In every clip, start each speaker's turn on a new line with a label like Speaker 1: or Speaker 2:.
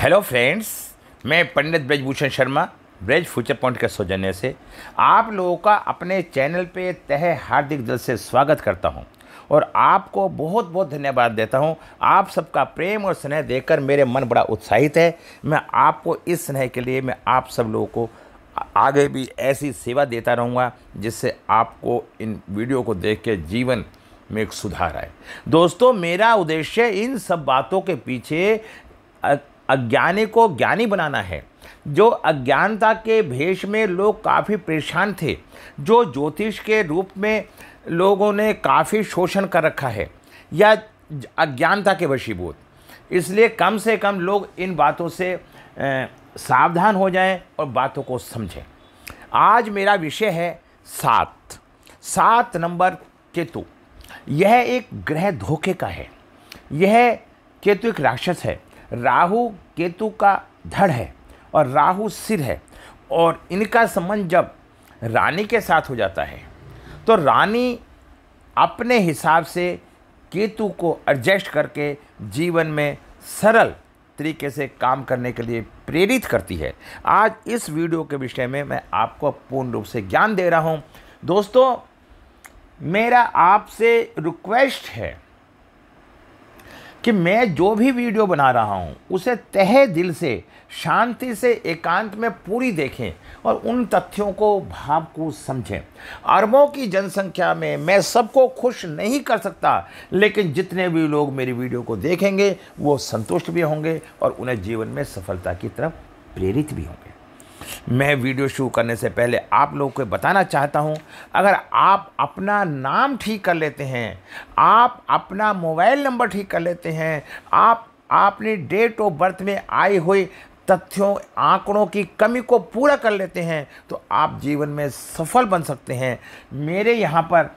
Speaker 1: hello friends मैं Pandit Brajbhushan Sharma Braj future point के सौजन्य से आप लोगों का अपने चैनल पे तह हार्दिक दिल से स्वागत करता हूं और आपको बहुत बहुत धन्यवाद देता हूं आप सबका प्रेम और स्नेह देखकर मेरे मन बड़ा उत्साहित है मैं आपको इस स्नेह के लिए मैं आप सब लोगों को आगे भी ऐसी सेवा देता रहूँगा जिससे आपको इन वीडियो को देख के जीवन में एक सुधार आए दोस्तों मेरा उद्देश्य इन सब बातों के पीछे अज्ञानी को ज्ञानी बनाना है जो अज्ञानता के भेष में लोग काफ़ी परेशान थे जो ज्योतिष के रूप में लोगों ने काफ़ी शोषण कर रखा है या अज्ञानता के वशीभूत इसलिए कम से कम लोग इन बातों से सावधान हो जाएं और बातों को समझें आज मेरा विषय है सात सात नंबर केतु यह एक ग्रह धोखे का है यह केतु एक राक्षस है राहु केतु का धड़ है और राहु सिर है और इनका संबंध जब रानी के साथ हो जाता है तो रानी अपने हिसाब से केतु को एडजस्ट करके जीवन में सरल तरीके से काम करने के लिए प्रेरित करती है आज इस वीडियो के विषय में मैं आपको पूर्ण रूप से ज्ञान दे रहा हूँ दोस्तों मेरा आपसे रिक्वेस्ट है कि मैं जो भी वीडियो बना रहा हूँ उसे तहे दिल से शांति से एकांत में पूरी देखें और उन तथ्यों को भाव को समझें अरबों की जनसंख्या में मैं सबको खुश नहीं कर सकता लेकिन जितने भी लोग मेरी वीडियो को देखेंगे वो संतुष्ट भी होंगे और उन्हें जीवन में सफलता की तरफ प्रेरित भी होंगे मैं वीडियो शुरू करने से पहले आप लोगों को बताना चाहता हूं अगर आप अपना नाम ठीक कर लेते हैं आप अपना मोबाइल नंबर ठीक कर लेते हैं आप आपने डेट ऑफ बर्थ में आए हुए तथ्यों आंकड़ों की कमी को पूरा कर लेते हैं तो आप जीवन में सफल बन सकते हैं मेरे यहाँ पर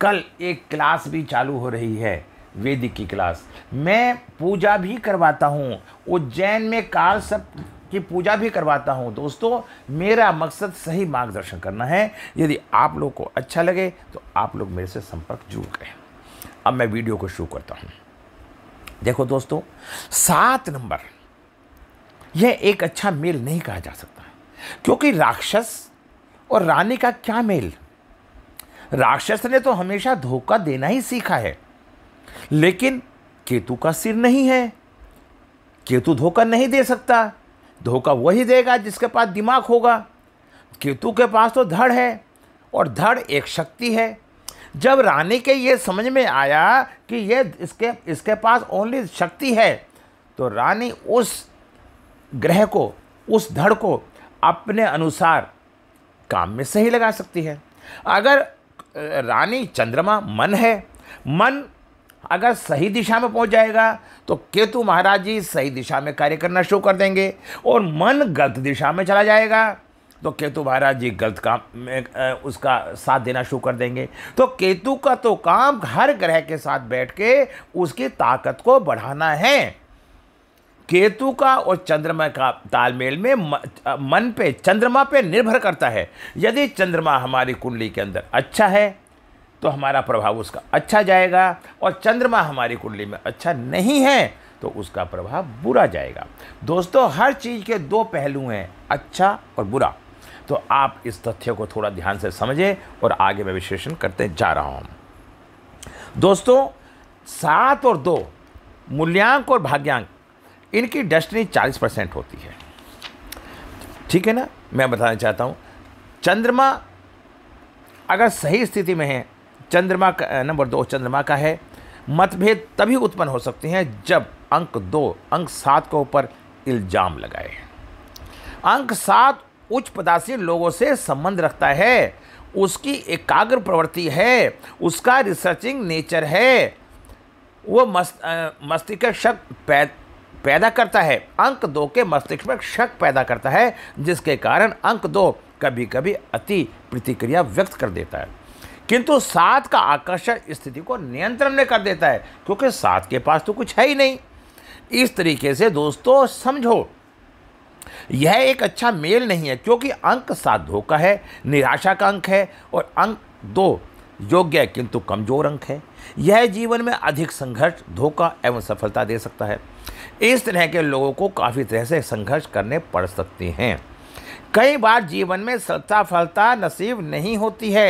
Speaker 1: कल एक क्लास भी चालू हो रही है वेदिक की क्लास मैं पूजा भी करवाता हूँ उज्जैन में काल सब की पूजा भी करवाता हूँ दोस्तों मेरा मकसद सही मार्गदर्शन करना है यदि आप लोग को अच्छा लगे तो आप लोग मेरे से संपर्क जरूर करें अब मैं वीडियो को शुरू करता हूँ देखो दोस्तों सात नंबर यह एक अच्छा मेल नहीं कहा जा सकता क्योंकि राक्षस और रानी का क्या मेल राक्षस ने तो हमेशा धोखा देना ही सीखा है लेकिन केतु का सिर नहीं है केतु धोखा नहीं दे सकता धोखा वही देगा जिसके पास दिमाग होगा केतु के पास तो धड़ है और धड़ एक शक्ति है जब रानी के ये समझ में आया कि ये इसके इसके पास ओनली शक्ति है तो रानी उस ग्रह को उस धड़ को अपने अनुसार काम में सही लगा सकती है अगर रानी चंद्रमा मन है मन अगर सही दिशा में पहुंच जाएगा तो केतु महाराज जी सही दिशा में कार्य करना शुरू कर देंगे और मन गलत दिशा में चला जाएगा तो केतु महाराज जी गलत काम में उसका साथ देना शुरू कर देंगे तो केतु का तो काम हर ग्रह के साथ बैठ के उसकी ताकत को बढ़ाना है केतु का और चंद्रमा का तालमेल में मन पे चंद्रमा पे निर्भर करता है यदि चंद्रमा हमारी कुंडली के अंदर अच्छा है तो हमारा प्रभाव उसका अच्छा जाएगा और चंद्रमा हमारी कुंडली में अच्छा नहीं है तो उसका प्रभाव बुरा जाएगा दोस्तों हर चीज़ के दो पहलू हैं अच्छा और बुरा तो आप इस तथ्य को थोड़ा ध्यान से समझें और आगे मैं विश्लेषण करते जा रहा हूँ दोस्तों सात और दो मूल्यांक और भाग्यांक इनकी डस्टनी चालीस परसेंट होती है ठीक है ना मैं बताना चाहता हूँ चंद्रमा अगर सही स्थिति में है चंद्रमा का नंबर दो चंद्रमा का है मतभेद तभी उत्पन्न हो सकते हैं जब अंक दो अंक सात के ऊपर इल्जाम लगाए अंक सात उच्च पदासीन लोगों से संबंध रखता है उसकी एकाग्र प्रवृत्ति है उसका रिसर्चिंग नेचर है वो मस्त मस्तिष्क शक पै, पैदा करता है अंक दो के मस्तिष्क में शक पैदा करता है जिसके कारण अंक दो कभी कभी अति प्रतिक्रिया व्यक्त कर देता है किंतु सात का आकर्षण स्थिति को नियंत्रण में कर देता है क्योंकि सात के पास तो कुछ है ही नहीं इस तरीके से दोस्तों समझो यह एक अच्छा मेल नहीं है क्योंकि अंक सात धोखा है निराशा का अंक है और अंक दो योग्य है किंतु कमजोर अंक है यह जीवन में अधिक संघर्ष धोखा एवं सफलता दे सकता है इस तरह के लोगों को काफ़ी तरह से संघर्ष करने पड़ सकते हैं कई बार जीवन में सफलता नसीब नहीं होती है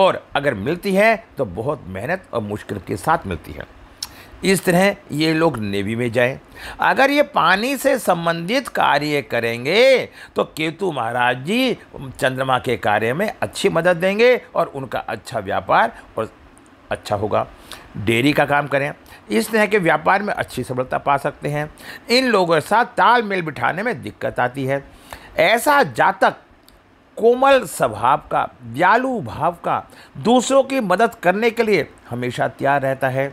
Speaker 1: और अगर मिलती है तो बहुत मेहनत और मुश्किल के साथ मिलती है इस तरह ये लोग नेवी में जाएं अगर ये पानी से संबंधित कार्य करेंगे तो केतु महाराज जी चंद्रमा के कार्य में अच्छी मदद देंगे और उनका अच्छा व्यापार और अच्छा होगा डेयरी का काम करें इस तरह के व्यापार में अच्छी सफलता पा सकते हैं इन लोगों के साथ तालमेल बिठाने में दिक्कत आती है ऐसा जातक कोमल स्वभाव का व्यालु भाव का दूसरों की मदद करने के लिए हमेशा तैयार रहता है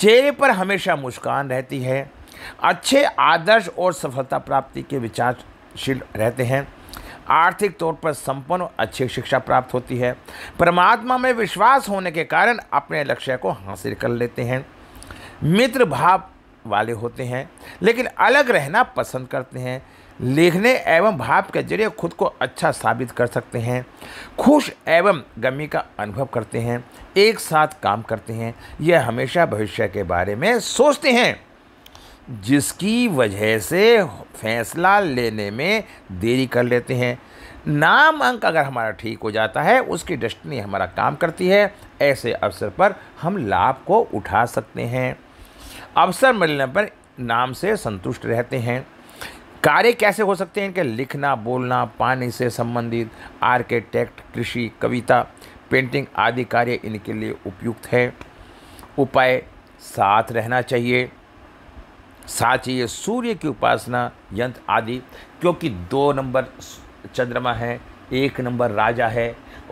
Speaker 1: चेहरे पर हमेशा मुस्कान रहती है अच्छे आदर्श और सफलता प्राप्ति के विचारशील रहते हैं आर्थिक तौर पर संपन्न और अच्छी शिक्षा प्राप्त होती है परमात्मा में विश्वास होने के कारण अपने लक्ष्य को हासिल कर लेते हैं मित्र भाव वाले होते हैं लेकिन अलग रहना पसंद करते हैं लिखने एवं भाव के जरिए खुद को अच्छा साबित कर सकते हैं खुश एवं गमी का अनुभव करते हैं एक साथ काम करते हैं यह हमेशा भविष्य के बारे में सोचते हैं जिसकी वजह से फैसला लेने में देरी कर लेते हैं नाम अंक अगर हमारा ठीक हो जाता है उसकी डस्टनी हमारा काम करती है ऐसे अवसर पर हम लाभ को उठा सकते हैं अवसर मिलने पर नाम से संतुष्ट रहते हैं कार्य कैसे हो सकते हैं इनके लिखना बोलना पानी से संबंधित आर्किटेक्ट कृषि कविता पेंटिंग आदि कार्य इनके लिए उपयुक्त है उपाय साथ रहना चाहिए साथ ये सूर्य की उपासना यंत्र आदि क्योंकि दो नंबर चंद्रमा है एक नंबर राजा है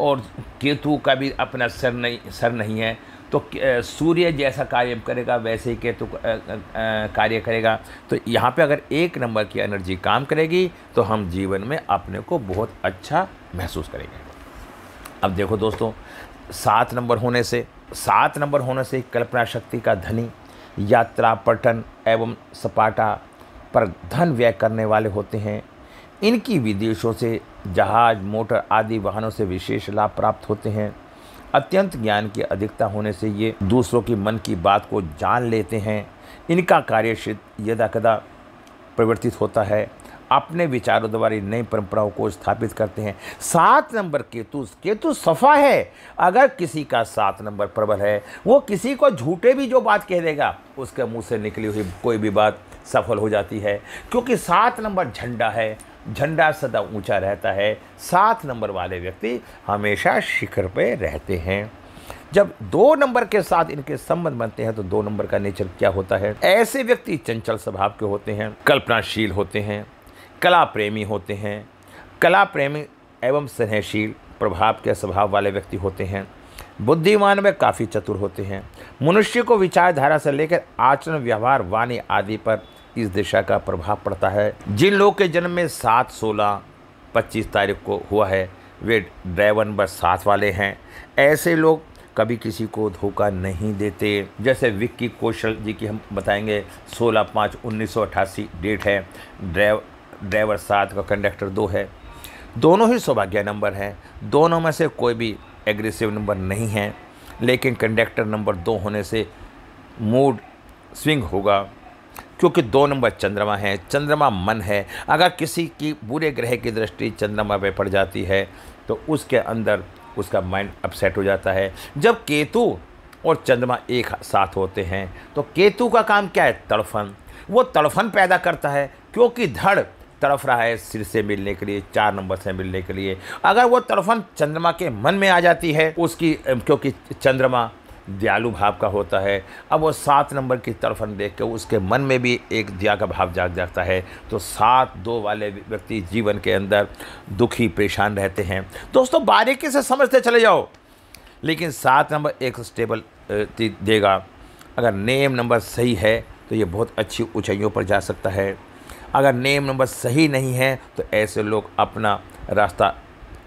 Speaker 1: और केतु का भी अपना सर नहीं सर नहीं है तो सूर्य जैसा कार्य करेगा वैसे ही केतु कार्य करेगा तो यहाँ पे अगर एक नंबर की एनर्जी काम करेगी तो हम जीवन में अपने को बहुत अच्छा महसूस करेंगे अब देखो दोस्तों सात नंबर होने से सात नंबर होने से कल्पना शक्ति का धनी यात्रा पर्यटन एवं सपाटा पर धन व्यय करने वाले होते हैं इनकी विदेशों से जहाज मोटर आदि वाहनों से विशेष लाभ प्राप्त होते हैं अत्यंत ज्ञान की अधिकता होने से ये दूसरों के मन की बात को जान लेते हैं इनका कार्य क्षेत्र यदा कदा परिवर्तित होता है अपने विचारों द्वारा नई परंपराओं को स्थापित करते हैं सात नंबर केतु केतु सफ़ा है अगर किसी का सात नंबर प्रबल है वो किसी को झूठे भी जो बात कह देगा उसके मुंह से निकली हुई कोई भी बात सफल हो जाती है क्योंकि सात नंबर झंडा है झंडा सदा ऊंचा रहता है सात नंबर वाले व्यक्ति हमेशा शिखर पे रहते हैं जब दो नंबर के साथ इनके संबंध बनते हैं तो दो नंबर का नेचर क्या होता है ऐसे व्यक्ति चंचल स्वभाव के होते हैं कल्पनाशील होते हैं कला प्रेमी होते हैं कला प्रेमी एवं स्नेहशील प्रभाव के स्वभाव वाले व्यक्ति होते हैं बुद्धिमान में काफ़ी चतुर होते हैं मनुष्य को विचारधारा से लेकर आचरण व्यवहार वाणी आदि पर इस दिशा का प्रभाव पड़ता है जिन लोगों के जन्म में सात सोलह पच्चीस तारीख को हुआ है वे ड्राइवर नंबर सात वाले हैं ऐसे लोग कभी किसी को धोखा नहीं देते जैसे विक्की कौशल जी की हम बताएंगे 16 पाँच उन्नीस डेट है ड्राइव ड्राइवर सात का कंडक्टर दो है दोनों ही सौभाग्य नंबर हैं दोनों में से कोई भी एग्रेसिव नंबर नहीं है लेकिन कंडक्टर नंबर दो होने से मूड स्विंग होगा क्योंकि दो नंबर चंद्रमा है चंद्रमा मन है अगर किसी की बुरे ग्रह की दृष्टि चंद्रमा पे पड़ जाती है तो उसके अंदर उसका माइंड अपसेट हो जाता है जब केतु और चंद्रमा एक साथ होते हैं तो केतु का काम क्या है तड़फन वो तड़फन पैदा करता है क्योंकि धड़ तड़फ रहा है सिर से मिलने के लिए चार नंबर से मिलने के लिए अगर वो तड़फन चंद्रमा के मन में आ जाती है उसकी क्योंकि चंद्रमा दयालु भाव का होता है अब वो सात नंबर की हम देख के उसके मन में भी एक दया का भाव जाग जाता है तो सात दो वाले व्यक्ति जीवन के अंदर दुखी परेशान रहते हैं दोस्तों बारीकी से समझते चले जाओ लेकिन सात नंबर एक स्टेबल देगा अगर नेम नंबर सही है तो ये बहुत अच्छी ऊंचाइयों पर जा सकता है अगर नेम नंबर सही नहीं है तो ऐसे लोग अपना रास्ता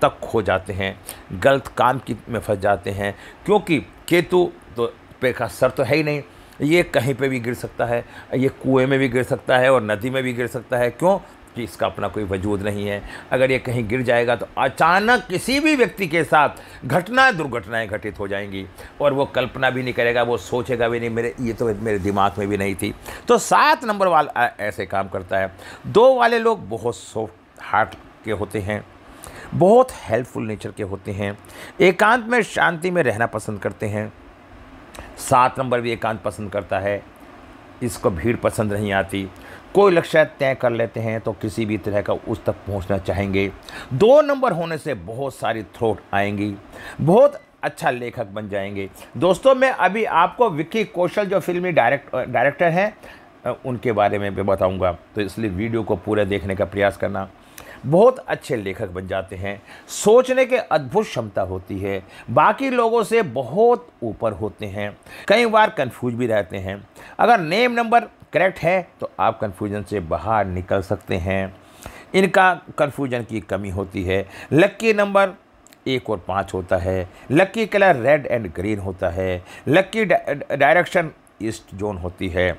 Speaker 1: तक खो जाते हैं गलत काम की में फंस जाते हैं क्योंकि केतु तो पे का सर तो है ही नहीं ये कहीं पे भी गिर सकता है ये कुएं में भी गिर सकता है और नदी में भी गिर सकता है क्यों कि इसका अपना कोई वजूद नहीं है अगर ये कहीं गिर जाएगा तो अचानक किसी भी व्यक्ति के साथ घटनाएं दुर्घटनाएं घटित हो जाएंगी और वो कल्पना भी नहीं करेगा वो सोचेगा भी नहीं मेरे ये तो मेरे दिमाग में भी नहीं थी तो सात नंबर वाला ऐसे काम करता है दो वाले लोग बहुत सॉफ्ट हार्ट के होते हैं बहुत हेल्पफुल नेचर के होते हैं एकांत में शांति में रहना पसंद करते हैं सात नंबर भी एकांत पसंद करता है इसको भीड़ पसंद नहीं आती कोई लक्ष्य तय कर लेते हैं तो किसी भी तरह का उस तक पहुंचना चाहेंगे दो नंबर होने से बहुत सारी थ्रोट आएंगी बहुत अच्छा लेखक बन जाएंगे दोस्तों मैं अभी आपको विक्की कौशल जो फिल्मी डायरेक्ट डायरेक्टर हैं उनके बारे में भी बताऊंगा तो इसलिए वीडियो को पूरा देखने का प्रयास करना बहुत अच्छे लेखक बन जाते हैं सोचने के अद्भुत क्षमता होती है बाकी लोगों से बहुत ऊपर होते हैं कई बार कंफ्यूज भी रहते हैं अगर नेम नंबर करेक्ट है तो आप कन्फ्यूजन से बाहर निकल सकते हैं इनका कन्फ्यूजन की कमी होती है लक्की नंबर एक और पाँच होता है lucky colour red and green होता है लक्की डायरेक्शन ईस्ट जोन होती है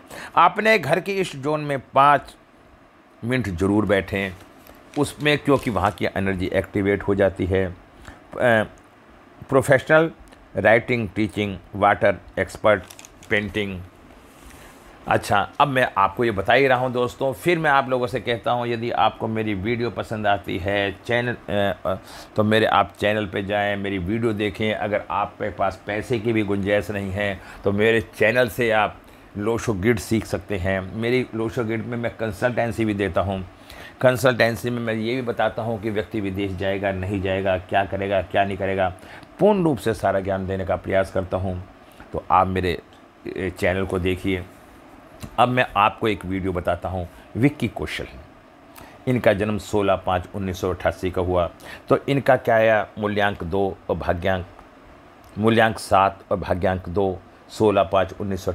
Speaker 1: अपने घर के ईस्ट जोन में पाँच मिनट ज़रूर बैठें उसमें क्योंकि वहाँ की एनर्जी एक्टिवेट हो जाती है professional writing teaching water expert painting अच्छा अब मैं आपको ये बता ही रहा हूँ दोस्तों फिर मैं आप लोगों से कहता हूँ यदि आपको मेरी वीडियो पसंद आती है चैनल तो मेरे आप चैनल पे जाएं मेरी वीडियो देखें अगर आपके पास पैसे की भी गुंजाइश नहीं है तो मेरे चैनल से आप लोशो गिड सीख सकते हैं मेरी लोशो गिड में मैं कंसल्टेंसी भी देता हूँ कंसल्टेंसी में मैं ये भी बताता हूँ कि व्यक्ति विदेश जाएगा नहीं जाएगा क्या करेगा क्या नहीं करेगा पूर्ण रूप से सारा ज्ञान देने का प्रयास करता हूँ तो आप मेरे चैनल को देखिए अब मैं आपको एक वीडियो बताता हूँ विक्की कौशल इनका जन्म 16 पाँच उन्नीस का हुआ तो इनका क्या आया मूल्यांक दो और भाग्यांक मूल्यांक सात और भाग्यांक दो सोलह पाँच उन्नीस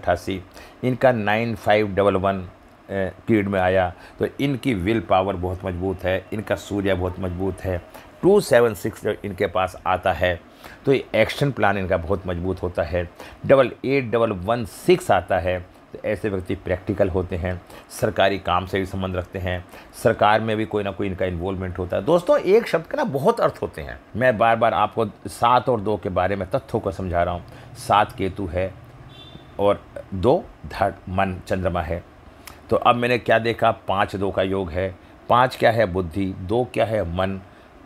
Speaker 1: इनका nine five double one period में आया तो इनकी विल पावर बहुत मजबूत है इनका सूर्य बहुत मजबूत है टू सेवन सिक्स जब इनके पास आता है तो ये एक्शन प्लान इनका बहुत मजबूत होता है double eight double one six आता है तो ऐसे व्यक्ति प्रैक्टिकल होते हैं सरकारी काम से भी संबंध रखते हैं सरकार में भी कोई ना कोई इनका इन्वॉल्वमेंट होता है दोस्तों एक शब्द का ना बहुत अर्थ होते हैं मैं बार बार आपको सात और दो के बारे में तथ्यों को समझा रहा हूँ सात केतु है और दो धड़ मन चंद्रमा है तो अब मैंने क्या देखा पाँच दो का योग है पाँच क्या है बुद्धि दो क्या है मन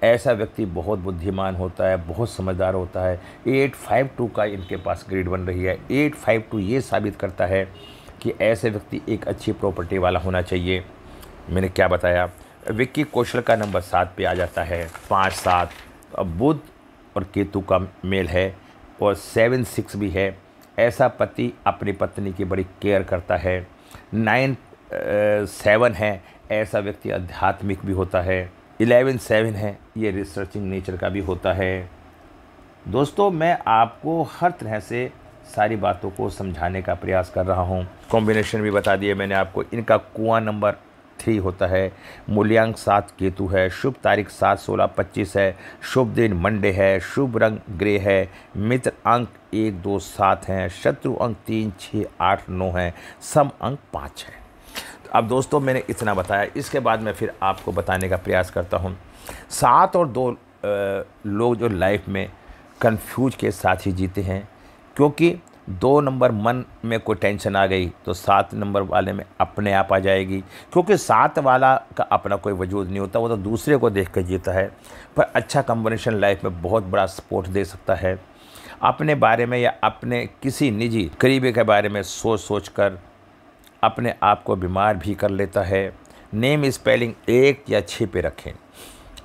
Speaker 1: ऐसा व्यक्ति बहुत बुद्धिमान होता है बहुत समझदार होता है एट फाइव टू का इनके पास ग्रेड बन रही है एट फाइव टू ये साबित करता है कि ऐसे व्यक्ति एक अच्छी प्रॉपर्टी वाला होना चाहिए मैंने क्या बताया विक्की कौशल का नंबर सात पे आ जाता है पाँच सात अब बुद्ध और केतु का मेल है और सेवन सिक्स भी है ऐसा पति अपनी पत्नी की बड़ी केयर करता है नाइन सेवन है ऐसा व्यक्ति आध्यात्मिक भी होता है इलेवन सेवन है ये रिसर्चिंग नेचर का भी होता है दोस्तों मैं आपको हर तरह से सारी बातों को समझाने का प्रयास कर रहा हूँ कॉम्बिनेशन भी बता दिए मैंने आपको इनका कुआं नंबर थ्री होता है मूल्यांक सात केतु है शुभ तारीख सात सोलह पच्चीस है शुभ दिन मंडे है शुभ रंग ग्रे है मित्र अंक एक दो सात हैं शत्रु अंक तीन छः आठ नौ हैं सम अंक पाँच है अब दोस्तों मैंने इतना बताया इसके बाद मैं फिर आपको बताने का प्रयास करता हूँ सात और दो लोग जो लाइफ में कंफ्यूज के साथ ही जीते हैं क्योंकि दो नंबर मन में कोई टेंशन आ गई तो सात नंबर वाले में अपने आप आ जाएगी क्योंकि सात वाला का अपना कोई वजूद नहीं होता वो तो दूसरे को देख कर जीता है पर अच्छा कम्बिनेशन लाइफ में बहुत बड़ा सपोर्ट दे सकता है अपने बारे में या अपने किसी निजी करीबे के बारे में सोच सोच कर अपने आप को बीमार भी कर लेता है नेम स्पेलिंग एक या छः पे रखें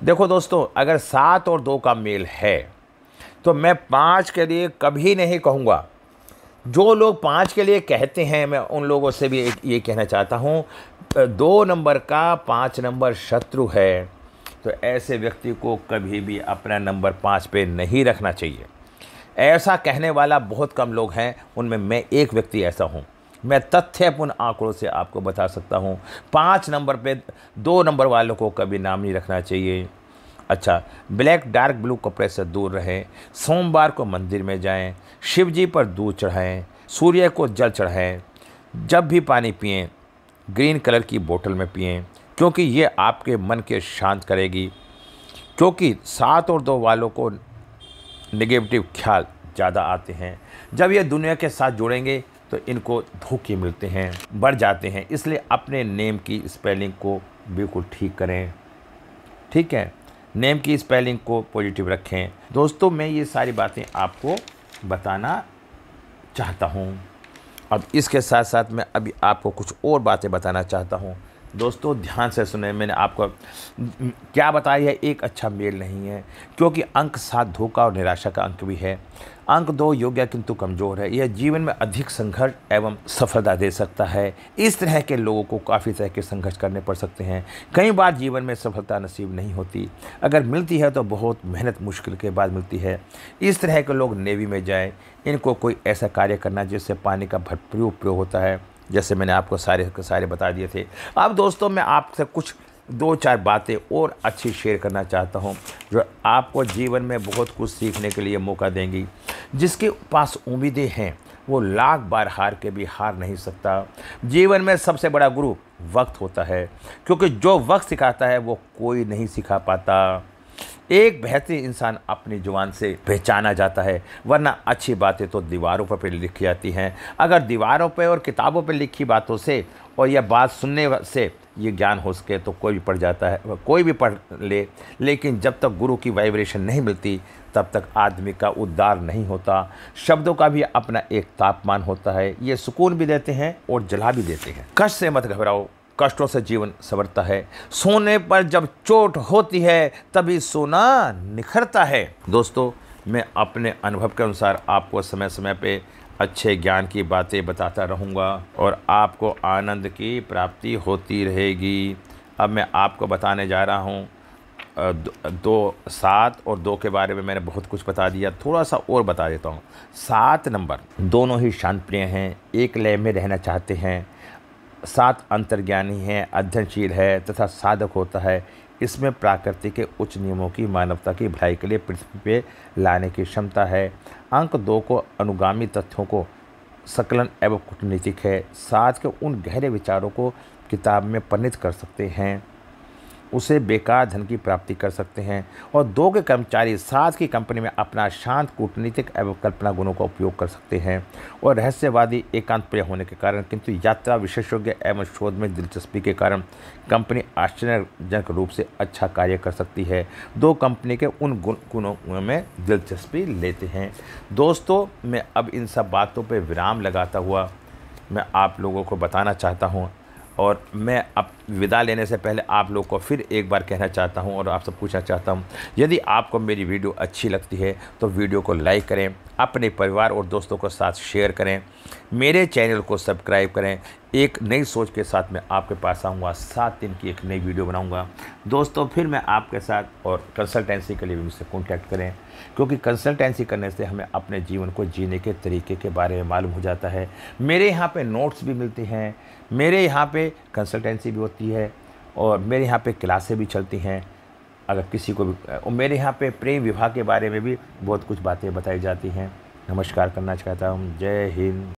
Speaker 1: देखो दोस्तों अगर सात और दो का मेल है तो मैं पाँच के लिए कभी नहीं कहूँगा जो लोग पाँच के लिए कहते हैं मैं उन लोगों से भी एक ये कहना चाहता हूँ दो नंबर का पाँच नंबर शत्रु है तो ऐसे व्यक्ति को कभी भी अपना नंबर पाँच पे नहीं रखना चाहिए ऐसा कहने वाला बहुत कम लोग हैं उनमें मैं एक व्यक्ति ऐसा हूँ मैं तथ्यपूर्ण आंकड़ों से आपको बता सकता हूँ पाँच नंबर पे दो नंबर वालों को कभी नाम नहीं रखना चाहिए अच्छा ब्लैक डार्क ब्लू कपड़े से दूर रहें सोमवार को मंदिर में जाएं, शिव जी पर दूध चढ़ाएं, सूर्य को जल चढ़ाएं, जब भी पानी पिए ग्रीन कलर की बोतल में पिए क्योंकि ये आपके मन के शांत करेगी क्योंकि सात और दो वालों को निगेटिव ख्याल ज़्यादा आते हैं जब ये दुनिया के साथ जुड़ेंगे तो इनको धोखे मिलते हैं बढ़ जाते हैं इसलिए अपने नेम की स्पेलिंग को बिल्कुल ठीक करें ठीक है नेम की स्पेलिंग को पॉजिटिव रखें दोस्तों मैं ये सारी बातें आपको बताना चाहता हूँ अब इसके साथ साथ मैं अभी आपको कुछ और बातें बताना चाहता हूँ दोस्तों ध्यान से सुने मैंने आपको क्या बताया है एक अच्छा मेल नहीं है क्योंकि अंक सात धोखा और निराशा का अंक भी है अंक दो योग्य किंतु कमज़ोर है यह जीवन में अधिक संघर्ष एवं सफलता दे सकता है इस तरह के लोगों को काफ़ी तरह के संघर्ष करने पड़ सकते हैं कई बार जीवन में सफलता नसीब नहीं होती अगर मिलती है तो बहुत मेहनत मुश्किल के बाद मिलती है इस तरह के लोग नेवी में जाएं इनको कोई ऐसा कार्य करना जिससे पानी का भरपूर उपयोग होता है जैसे मैंने आपको सारे के सारे बता दिए थे अब दोस्तों मैं आपसे कुछ दो चार बातें और अच्छी शेयर करना चाहता हूँ जो आपको जीवन में बहुत कुछ सीखने के लिए मौका देंगी जिसके पास उम्मीदें हैं वो लाख बार हार के भी हार नहीं सकता जीवन में सबसे बड़ा गुरु वक्त होता है क्योंकि जो वक्त सिखाता है वो कोई नहीं सिखा पाता एक बेहतरीन इंसान अपनी जुबान से पहचाना जाता है वरना अच्छी बातें तो दीवारों पर लिखी जाती हैं अगर दीवारों पर और किताबों पर लिखी बातों से और यह बात सुनने से ये ज्ञान हो सके तो कोई भी पढ़ जाता है कोई भी पढ़ ले लेकिन जब तक गुरु की वाइब्रेशन नहीं मिलती तब तक आदमी का उद्धार नहीं होता शब्दों का भी अपना एक तापमान होता है ये सुकून भी देते हैं और जला भी देते हैं कष्ट से मत घबराओ कष्टों से जीवन संवरता है सोने पर जब चोट होती है तभी सोना निखरता है दोस्तों मैं अपने अनुभव के अनुसार आपको समय समय पे अच्छे ज्ञान की बातें बताता रहूँगा और आपको आनंद की प्राप्ति होती रहेगी अब मैं आपको बताने जा रहा हूँ दो सात और दो के बारे में मैंने बहुत कुछ बता दिया थोड़ा सा और बता देता हूँ सात नंबर दोनों ही शांत प्रिय हैं एक लय में रहना चाहते हैं सात अंतर्ज्ञानी है अध्ययनशील है तथा साधक होता है इसमें प्राकृतिक के उच्च नियमों की मानवता की भलाई के लिए पृथ्वी पे लाने की क्षमता है अंक दो को अनुगामी तथ्यों को सकलन एवं कूटनीतिक है साथ के उन गहरे विचारों को किताब में परिणित कर सकते हैं उसे बेकार धन की प्राप्ति कर सकते हैं और दो के कर्मचारी सात की कंपनी में अपना शांत कूटनीतिक एवं कल्पना गुणों का उपयोग कर सकते हैं और रहस्यवादी एकांत प्रिय होने के कारण किंतु यात्रा विशेषज्ञ एवं शोध में दिलचस्पी के कारण कंपनी आश्चर्यजनक रूप से अच्छा कार्य कर सकती है दो कंपनी के उन गुण गुणों में दिलचस्पी लेते हैं दोस्तों मैं अब इन सब बातों पर विराम लगाता हुआ मैं आप लोगों को बताना चाहता हूँ और मैं अब विदा लेने से पहले आप लोग को फिर एक बार कहना चाहता हूं और आप सब पूछना चाहता हूं यदि आपको मेरी वीडियो अच्छी लगती है तो वीडियो को लाइक करें अपने परिवार और दोस्तों के साथ शेयर करें मेरे चैनल को सब्सक्राइब करें एक नई सोच के साथ मैं आपके पास आऊँगा सात दिन की एक नई वीडियो बनाऊँगा दोस्तों फिर मैं आपके साथ और कंसल्टेंसी के लिए भी मुझसे कॉन्टैक्ट करें क्योंकि कंसल्टेंसी करने से हमें अपने जीवन को जीने के तरीके के बारे में मालूम हो जाता है मेरे यहाँ पे नोट्स भी मिलते हैं मेरे यहाँ पे कंसल्टेंसी भी होती है और मेरे यहाँ पे क्लासें भी चलती हैं अगर किसी को भी और मेरे यहाँ पे प्रेम विवाह के बारे में भी बहुत कुछ बातें बताई जाती हैं नमस्कार करना चाहता हूँ जय हिंद